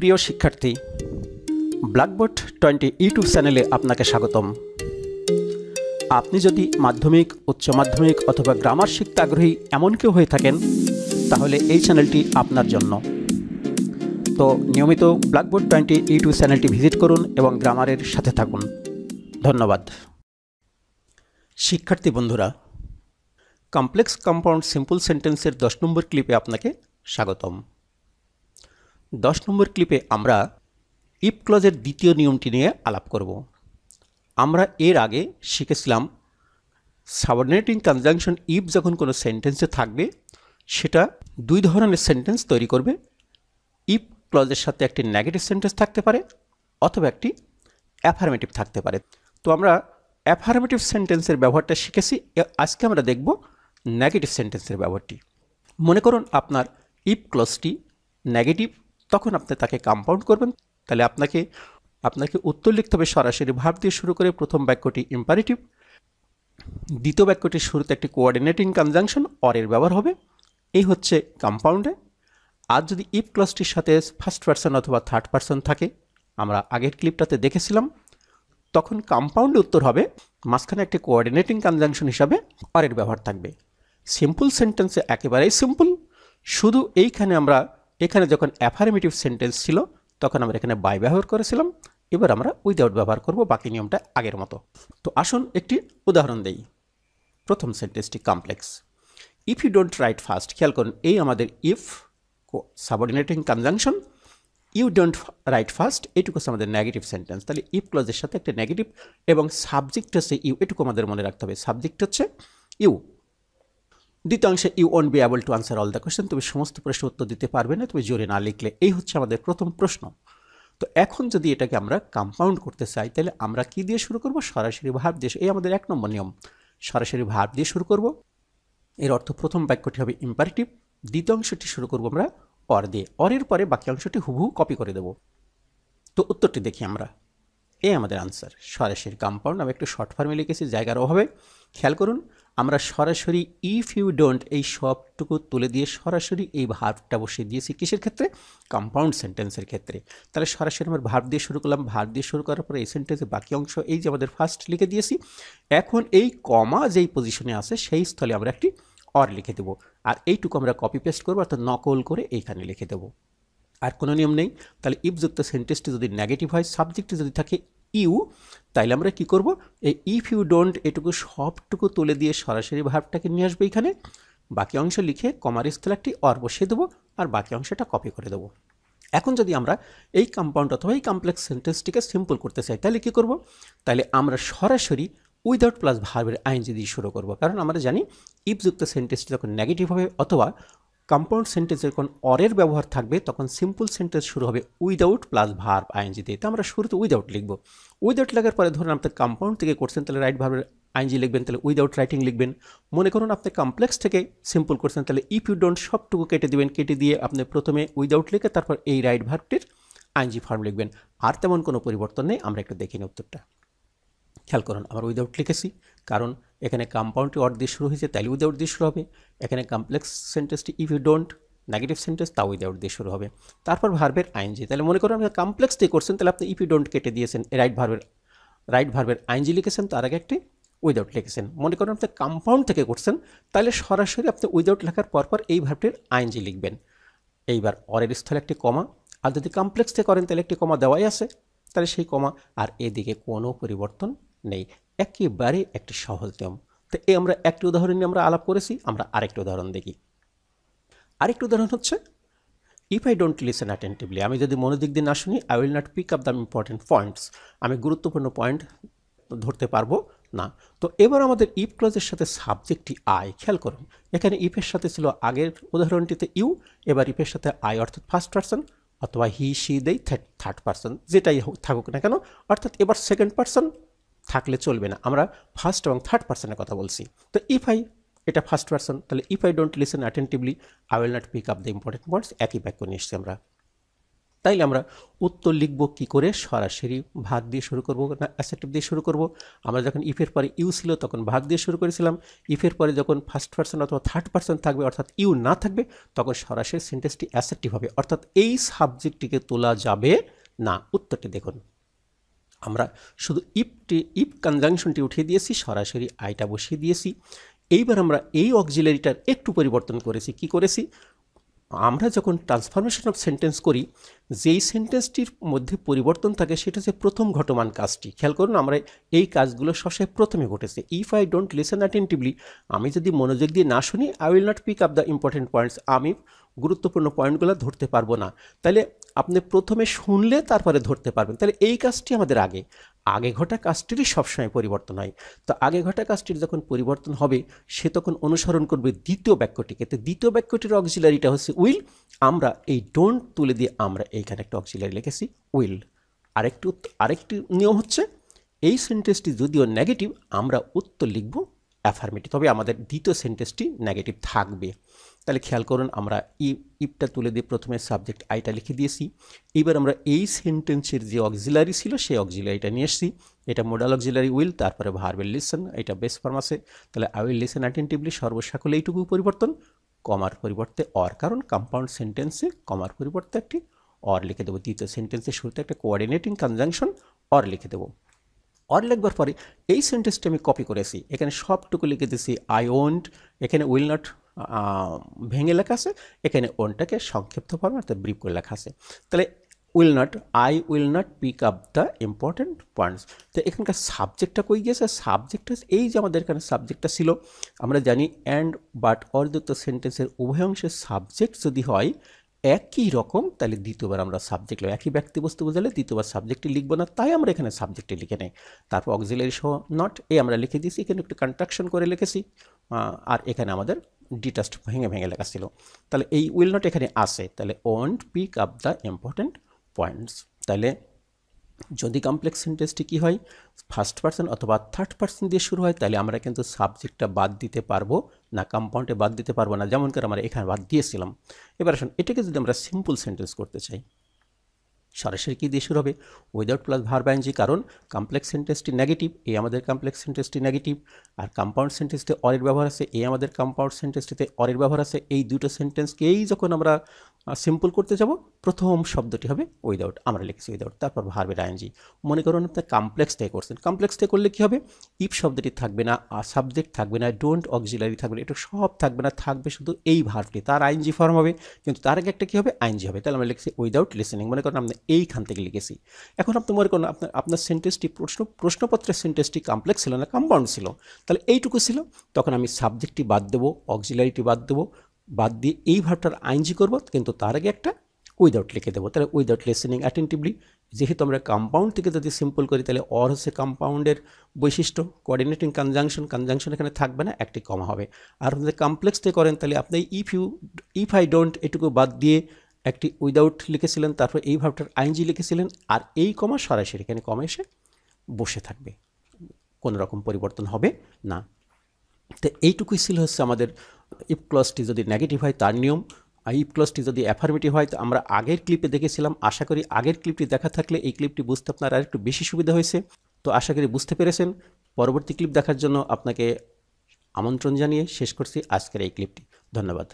প্রিয় শিক্ষার্থী blackboard twenty YouTube চ্যানেলে আপনাকে স্বাগতম আপনি যদি মাধ্যমিক উচ্চ মাধ্যমিক অথবা গ্রামার শিখতে আগ্রহী এমন কেউ হয়ে থাকেন তাহলে এই চ্যানেলটি আপনার জন্য তো নিয়মিত ব্ল্যাকবোর্ড টোয়েন্টি ইউটিউব চ্যানেলটি ভিজিট করুন এবং গ্রামারের সাথে থাকুন ধন্যবাদ শিক্ষার্থী বন্ধুরা কমপ্লেক্স কম্পাউন্ড সিম্পল সেন্টেন্সের দশ নম্বর ক্লিপে আপনাকে স্বাগতম দশ নম্বর ক্লিপে আমরা ইপ ক্লজের দ্বিতীয় নিয়মটি নিয়ে আলাপ করব আমরা এর আগে শিখেছিলাম সাবঅর্ডিনেটিং কনজাংশন ইপ যখন কোনো সেন্টেন্সে থাকবে সেটা দুই ধরনের সেন্টেন্স তৈরি করবে ইপ ক্লজের সাথে একটি নেগেটিভ সেন্টেন্স থাকতে পারে অথবা একটি অ্যাফার্মেটিভ থাকতে পারে তো আমরা অ্যাফার্মেটিভ সেন্টেন্সের ব্যবহারটা শিখেছি আজকে আমরা দেখব নেগেটিভ সেন্টেন্সের ব্যবহারটি মনে করুন আপনার ইপ ক্লজটি নেগেটিভ তখন আপনি তাকে কম্পাউন্ড করবেন তাহলে আপনাকে আপনাকে উত্তর লিখতে হবে সরাসরি ভাব দিয়ে শুরু করে প্রথম বাক্যটি ইম্পারেটিভ দ্বিতীয় বাক্যটির শুরুতে একটি কোঅর্ডিনেটিং কনজাংশন অরের ব্যবহার হবে এই হচ্ছে কম্পাউন্ডে আর যদি ইফ ক্লসটির সাথে ফার্স্ট পার্সন অথবা থার্ড পার্সন থাকে আমরা আগের ক্লিপটাতে দেখেছিলাম তখন কম্পাউন্ড উত্তর হবে মাঝখানে একটি কোঅর্ডিনেটিং কনজাংশন হিসাবে অরের ব্যবহার থাকবে সিম্পল সেন্টেন্সে একেবারেই সিম্পল শুধু এইখানে আমরা এখানে যখন অ্যাফার্মেটিভ সেন্টেন্স ছিল তখন আমরা এখানে বাই ব্যবহার করেছিলাম এবার আমরা উইদাউট ব্যবহার করব বাকি নিয়মটা আগের মতো তো আসুন একটি উদাহরণ দেই প্রথম সেন্টেন্সটি complex if you don't write first খেয়াল করুন এই আমাদের if subordinating conjunction you don't write first এটুকু হচ্ছে আমাদের নেগেটিভ সেন্টেন্স তাহলে ইফ ক্লজের সাথে একটা নেগেটিভ এবং সাবজেক্ট হচ্ছে ইউ এটুকু আমাদের মনে রাখতে হবে সাবজেক্ট হচ্ছে ইউ দ্বিতীয় অংশে you won't be able to answer all the question তুমি সমস্ত প্রশ্নের উত্তর দিতে পারবে না তুমি জোরে না লিখলে এই হচ্ছে আমাদের প্রথম প্রশ্ন তো এখন যদি এটাকে আমরা কম্পাউন্ড করতে চাই তাহলে আমরা কি দিয়ে শুরু করব সরাসরি ভাব দিয়ে এই আমাদের এক নম্বর নিয়ম সরাসরি ভাব দিয়ে শুরু করব এর অর্থ প্রথম বাক্যটি হবে ইম্পারেটিভ দ্বিতীয় অংশটি শুরু করব আমরা অর দিয়ে অরের পরে বাকি অংশটি হুবহু কপি করে দেব তো উত্তরটি দেখি আমরা এ আমাদের আনসার সরাসরি কম্পাউন্ড আমি একটু শর্ট ফর্মে লিখেছি জায়গার অভাবে খেয়াল করুন আমরা সরাসরি ইফ ইউ ডোন্ট এই সবটুকু তুলে দিয়ে সরাসরি এই ভাবটা বসিয়ে দিয়েছি কিসের ক্ষেত্রে কম্পাউন্ড সেন্টেন্সের ক্ষেত্রে তাহলে সরাসরি আমরা ভাব দিয়ে শুরু করলাম ভার্ব দিয়ে শুরু করার পরে এই সেন্টেন্সের বাকি অংশ এই যে আমাদের ফার্স্ট লিখে দিয়েছি এখন এই কমা যেই পজিশনে আছে সেই স্থলে আমরা একটি অর লিখে দেবো আর এইটুকু আমরা কপি পেস্ট করবো অর্থাৎ নকল করে এইখানে লিখে দেবো আর কোনো নিয়ম নেই তাহলে ইফযুক্ত সেন্টেন্সটি যদি নেগেটিভ হয় সাবজেক্টটি যদি থাকে ইউ তাইলে আমরা কি করব এই ইফ ইউ ডোন্ট এটুকু সবটুকু তুলে দিয়ে সরাসরি ভাবটাকে নিয়ে আসবো এখানে বাকি অংশ লিখে কমার স্থলে একটি অর বসিয়ে দেবো আর বাকি অংশটা কপি করে দেবো এখন যদি আমরা এই কম্পাউন্ড অথবা এই কমপ্লেক্স সেন্টেন্সটিকে সিম্পল করতে চাই তাহলে কী করব তাহলে আমরা সরাসরি উইদাউট প্লাস ভার্বের আইনজি দিয়ে শুরু করব কারণ আমরা জানি ইফযুক্ত সেন্টেন্সটি তখন নেগেটিভ হবে অথবা কম্পাউন্ড সেন্টেন্সে যখন অরের ব্যবহার থাকবে তখন সিম্পল সেন্টেন্স শুরু হবে উইদাউট প্লাস ভার্ব আইনজি দিয়ে তো আমরা শুরুতে উইদাউট লিখব উইদাউট লাগার পরে ধরুন আপনি কম্পাউন্ড থেকে করছেন তাহলে রাইট ভার্বের আইনজি লিখবেন তাহলে উইদাউট রাইটিং লিখবেন মনে করুন আপনি কমপ্লেক্স থেকে সিম্পল করছেন তাহলে ইফ ইউ ডোন্ট সবটুকু কেটে দেবেন কেটে দিয়ে আপনি প্রথমে উইদাউট লিখে তারপর এই রাইট ভার্বটির আইনজি ফর্ম লিখবেন আর তেমন কোনো পরিবর্তন নেই আমরা একটু দেখিনি উত্তরটা খেয়াল করুন আমরা উইদাউট লিখেছি কারণ এখানে কম্পাউন্ডটি অর্ড দিয়ে শুরু হয়েছে তাহলে উইদাউট দিয়ে শুরু হবে এখানে কমপ্লেক্স সেন্টেন্সটি if you don't negative sentence তাও উইদাউট দিয়ে শুরু হবে তারপর ভার্বের আইনজি তাহলে মনে করুন আপনি কমপ্লেক্স দিয়ে করছেন তাহলে আপনি ইফ ইউ ডোন্ট কেটে দিয়েছেন রাইট ভার্বের রাইট ভার্বের আইনজি লিখেছেন তার আগে একটি উইদাউট লিখেছেন মনে করেন আপনি কম্পাউন্ড থেকে করছেন তাহলে সরাসরি আপনি উইদাউট লেখার পরপর এই ভার্বটির আইনজি লিখবেন এইবার অরের স্থলে একটি কমা আর যদি কমপ্লেক্স থেকে করেন তাহলে একটি কমা দেওয়াই আছে তাহলে সেই কমা আর এদিকে কোনো পরিবর্তন নেই একেবারে একটি সহজতম তো এই আমরা একটি উদাহরণ নিয়ে আমরা আলাপ করেছি আমরা আরেকটি উদাহরণ দেখি আরেকটি উদাহরণ হচ্ছে if I don't listen attentively আমি যদি মনোযোগ দিয়ে না শুনি I will not pick up the important points আমি গুরুত্বপূর্ণ পয়েন্ট ধরতে পারবো না তো এবার আমাদের ইফ ক্লজের সাথে সাবজেক্টটি আয় খেয়াল করুন এখানে ইফের সাথে ছিল আগের উদাহরণটিতে ইউ এবার ইফের সাথে আই অর্থাৎ ফার্স্ট পার্সন অথবা he she they third person যেটাই থাকুক না কেন অর্থাৎ এবার সেকেন্ড পার্সন থাকলে চলবে না আমরা ফার্স্ট এবং থার্ড পার্সনের কথা বলছি তো ইফ আই এটা ফার্স্ট পার্সন তাহলে if I don't listen attentively I will not pick up the important words একই বাক্য নিয়ে এসছি আমরা তাইলে আমরা উত্তর লিখবো কি করে সরাসরি ভাগ দিয়ে শুরু করবো না অ্যাসেপ্টিভ দিয়ে শুরু করবো আমরা যখন ইফের পরে ইউ ছিল তখন ভাগ দিয়ে শুরু করেছিলাম ইফের পরে যখন ফার্স্ট পার্সন অথবা থার্ড পার্সন থাকবে অর্থাৎ ইউ না থাকবে তখন সরাসরি সেন্টেন্সটি অ্যাসেপ্টিভ হবে অর্থাৎ এই সাবজেক্টটিকে তোলা যাবে না উত্তরটি দেখুন আমরা শুধু ইফটি ইফ কনজাংশনটি উঠিয়ে দিয়েছি সরাসরি আইটা বসিয়ে দিয়েছি এইবার আমরা এই অক্সিলারিটার একটু পরিবর্তন করেছি কি করেছি আমরা যখন ট্রান্সফরমেশন অফ সেন্টেন্স করি যেই সেন্টেন্সটির মধ্যে পরিবর্তন থাকে সেটা হচ্ছে প্রথম ঘটমান কাজটি খেয়াল করুন আমরা এই কাজগুলো সবসময় প্রথমে ঘটেছে if I don't listen attentively আমি যদি মনোযোগ দিয়ে না শুনি I will not pick up the important points আমি গুরুত্বপূর্ণ পয়েন্টগুলো ধরতে পারবো না তাহলে আপনি প্রথমে শুনলে তারপরে ধরতে পারবেন তাহলে এই কাজটি আমাদের আগে আগে ঘটা কাজটিরই সবসময় পরিবর্তন হয় তো আগে ঘটা কাজটির যখন পরিবর্তন হবে সে তখন অনুসরণ করবে দ্বিতীয় বাক্যটিকে তো দ্বিতীয় বাক্যটির অক্সিলারিটা হচ্ছে উইল আমরা এই ডোন্ট তুলে দিয়ে আমরা এইখানে একটা অক্সিলারি লিখেছি উইল আরেকটি আরেকটি নিয়ম হচ্ছে এই সেন্টেন্সটি যদিও নেগেটিভ আমরা উত্তর লিখব অ্যাফার্মেটিভ তবে আমাদের দ্বিতীয় সেন্টেন্সটি নেগেটিভ থাকবে তাহলে খেয়াল করুন আমরা ই ইপটা তুলে দিয়ে প্রথমে সাবজেক্ট আইটা লিখে দিয়েছি এবার আমরা এই সেন্টেন্সের যে অক্সিলারি ছিল সেই অক্সিলারিটা নিয়ে এসেছি এটা মোডাল অক্সিলারি উইল তারপরে ভার্বেল লিসন এটা বেস ফর্ম আছে তাহলে আই উইল লিসন অ্যাটেন্টিভলি সর্বসাকলে এইটুকু পরিবর্তন কমার পরিবর্তে অর কারণ কম্পাউন্ড সেন্টেন্সে কমার পরিবর্তে একটি অর লিখে দেবো দ্বিতীয় সেন্টেন্সের শুরুতে একটা কোঅর্ডিনেটিং কনজাংশন অর লিখে দেবো অর লিখবার পরে এই সেন্টেন্সটা আমি কপি করেছি এখানে সবটুকু লিখে দিয়েছি আই ওন্ট এখানে উইল নট ভেঙে লেখা আছে এখানে ওনটাকে সংক্ষিপ্ত ফর্মে অর্থাৎ ব্রিফ করে লেখা আছে তাহলে will not I will not pick up the important points তো এখানকার সাবজেক্টটা কই গিয়েছে সাবজেক্টটা এই যে আমাদের এখানে সাবজেক্টটা ছিল আমরা জানি অ্যান্ড বাট অর্যুক্ত সেন্টেন্সের উভয় অংশের সাবজেক্ট যদি হয় একই রকম তাহলে দ্বিতীয়বার আমরা সাবজেক্ট লিখব একই ব্যক্তি বস্তু বোঝালে দ্বিতীয়বার সাবজেক্টটি লিখবো না তাই আমরা এখানে সাবজেক্টে লিখে নেই তারপর অক্সিলারি সহ নট এ আমরা লিখে দিয়েছি এখানে একটু কন্ট্রাকশন করে লিখেছি আর এখানে আমাদের ডিটাস্ট ভেঙে ভেঙে লেখা ছিল তাহলে এই উইল নট এখানে আসে তাহলে won't pick up the important points তাহলে যদি কমপ্লেক্স সেন্টেন্সটি কী হয় ফার্স্ট পার্সন অথবা থার্ড পার্সন দিয়ে শুরু হয় তাহলে আমরা কিন্তু সাবজেক্টটা বাদ দিতে পারবো না কম্পাউন্ডে বাদ দিতে পারবো না যেমন করে আমরা এখানে বাদ দিয়েছিলাম এবার আসুন এটাকে যদি আমরা সিম্পল সেন্টেন্স করতে চাই সরাসরি কি দিয়ে শুরু হবে উইদাউট প্লাস ভার আইনজি কারণ কমপ্লেক্স সেন্টেন্সটি নেগেটিভ এ আমাদের কমপ্লেক্স সেন্টেন্সটি নেগেটিভ আর কম্পাউন্ড সেন্টেন্সটি অরের ব্যবহার আছে এ আমাদের কম্পাউন্ড সেন্টেন্সটিতে অরের ব্যবহার আছে এই দুটো সেন্টেন্সকেই যখন আমরা সিম্পল করতে যাব প্রথম শব্দটি হবে উইদাউট আমরা লিখেছি উইদাউট তারপর ভার্বের আইনজি মনে করুন আপনি কমপ্লেক্স টাই করছেন কমপ্লেক্স টাই করলে কী হবে ইফ শব্দটি থাকবে না আর সাবজেক্ট থাকবে না ডোন্ট অক্সিলারি থাকবে না এটা সব থাকবে না থাকবে শুধু এই ভার্বটি তার আইনজি ফর্ম হবে কিন্তু তার আগে একটা কী হবে আইনজি হবে তাহলে আমরা লিখছি উইদাউট লিসেনিং মনে করুন আমরা এইখান থেকে লিখেছি এখন আপনি মনে করুন আপনার আপনার সেন্টেন্সটি প্রশ্ন প্রশ্নপত্রের সেন্টেন্সটি কমপ্লেক্স ছিল না কম্পাউন্ড ছিল তাহলে এইটুকু ছিল তখন আমি সাবজেক্টটি বাদ দেবো অক্সিলারিটি বাদ দেবো বাদ দিয়ে এই ভাবটার আইনজি করব কিন্তু তার আগে একটা উইদাউট লিখে দেবো তাহলে উইদাউট লিসেনিং অ্যাটেন্টিভলি যেহেতু আমরা কম্পাউন্ড থেকে যদি সিম্পল করি তাহলে অর হচ্ছে কম্পাউন্ডের বৈশিষ্ট্য কোঅর্ডিনেটিং কনজাংশন কনজাংশন এখানে থাকবে না একটি কমা হবে আর যদি কমপ্লেক্স থেকে করেন তাহলে আপনি if you if I don't এটুকু বাদ দিয়ে একটি উইদাউট লিখেছিলেন তারপর এই ভাবটার আইনজি লিখেছিলেন আর এই কমা সরাসরি এখানে কমা এসে বসে থাকবে কোনো রকম পরিবর্তন হবে না তো এইটুকুই ছিল হচ্ছে আমাদের ইফ ক্লসটি যদি নেগেটিভ হয় তার নিয়ম ইফ ক্লসটি যদি অ্যাফার্মেটিভ হয় তো আমরা আগের ক্লিপে দেখেছিলাম আশা করি আগের ক্লিপটি দেখা থাকলে এই ক্লিপটি বুঝতে আপনার আরেকটু বেশি সুবিধা হয়েছে তো আশা করি বুঝতে পেরেছেন পরবর্তী ক্লিপ দেখার জন্য আপনাকে আমন্ত্রণ জানিয়ে শেষ করছি আজকের এই ক্লিপটি ধন্যবাদ